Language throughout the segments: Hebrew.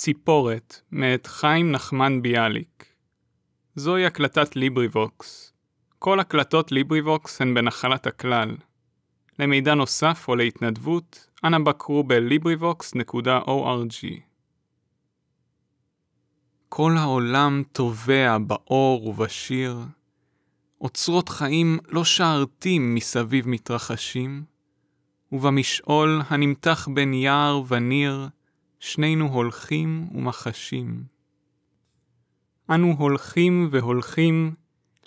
ציפורת, מאת חיים נחמן ביאליק. זוהי הקלטת ליבריבוקס. כל הקלטות ליבריבוקס הן בנחלת הכלל. למידע נוסף או להתנדבות, אנא בקרו ב-librivox.org. כל העולם טובע באור ובשיר, אוצרות חיים לא שערתים מסביב מתרחשים, ובמשעול הנמתח בין יער וניר, שנינו הולכים ומחשים. אנו הולכים והולכים,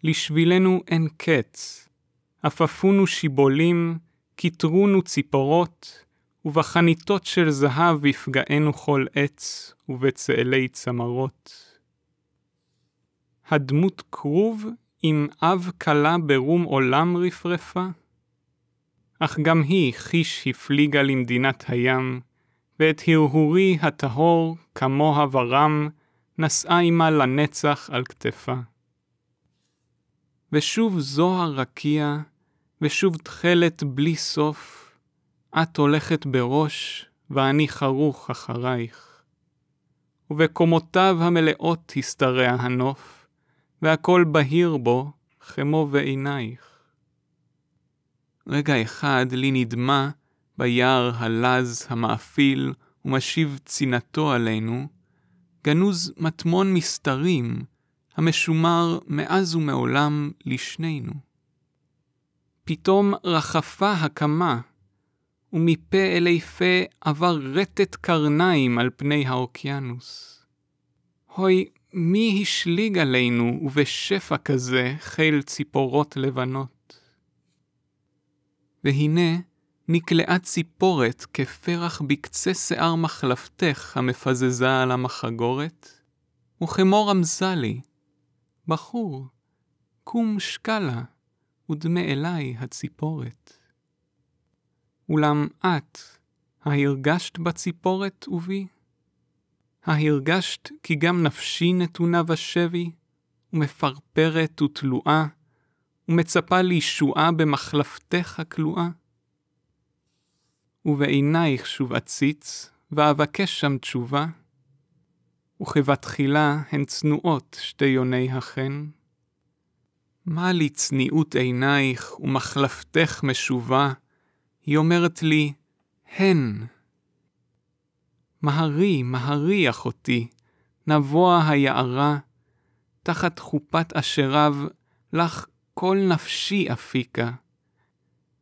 לשבילנו אין קץ. עפפונו שיבולים, כתרונו ציפורות, ובחניתות של זהב יפגענו כל עץ, ובצאלי צמרות. הדמות כרוב עם אב כלה ברום עולם רפרפה? אך גם היא חיש הפליגה למדינת הים, ואת הרהורי הטהור כמוה ורם, נשאה עמה לנצח על כתפה. ושוב זוהר רקיע, ושוב תכלת בלי סוף, את הולכת בראש, ואני חרוך אחרייך. ובקומותיו המלאות השתרע הנוף, והכל בהיר בו, כמו ועינייך. רגע אחד לי נדמה, ביער הלז המאפיל ומשיב צינתו עלינו, גנוז מטמון מסתרים, המשומר מאז ומעולם לשנינו. פתאום רחפה הקמה, ומפה אל יפה עבר רטט קרניים על פני האוקיינוס. הוי, מי השליג עלינו ובשפע כזה חיל ציפורות לבנות? והנה, נקלעה ציפורת כפרח בקצה שיער מחלפתך המפזזה על המחגורת, וכמו רמזה לי, בחור, קום שקלה, ודמה אלי הציפורת. אולם את, ההרגשת בציפורת ובי? ההרגשת כי גם נפשי נתונה בשבי, ומפרפרת ותלואה, ומצפה לישועה במחלפתך הכלואה? ובעינייך שוב אציץ, ואבקש שם תשובה. וכבתחילה הן צנועות שתי יוני החן. מה לי צניעות עינייך ומחלפתך משובה? היא אומרת לי, הן. מהרי, מהרי, אחותי, נבואה היערה, תחת חופת אשריו, לך כל נפשי אפיקה.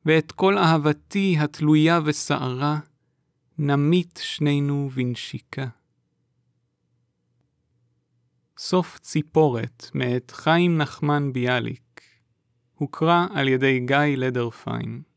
ואת כל אהבתי התלויה וסערה, נמית שנינו בנשיקה. סוף ציפורת מאת חיים נחמן ביאליק, הוקרא על ידי גיא לדרפיין.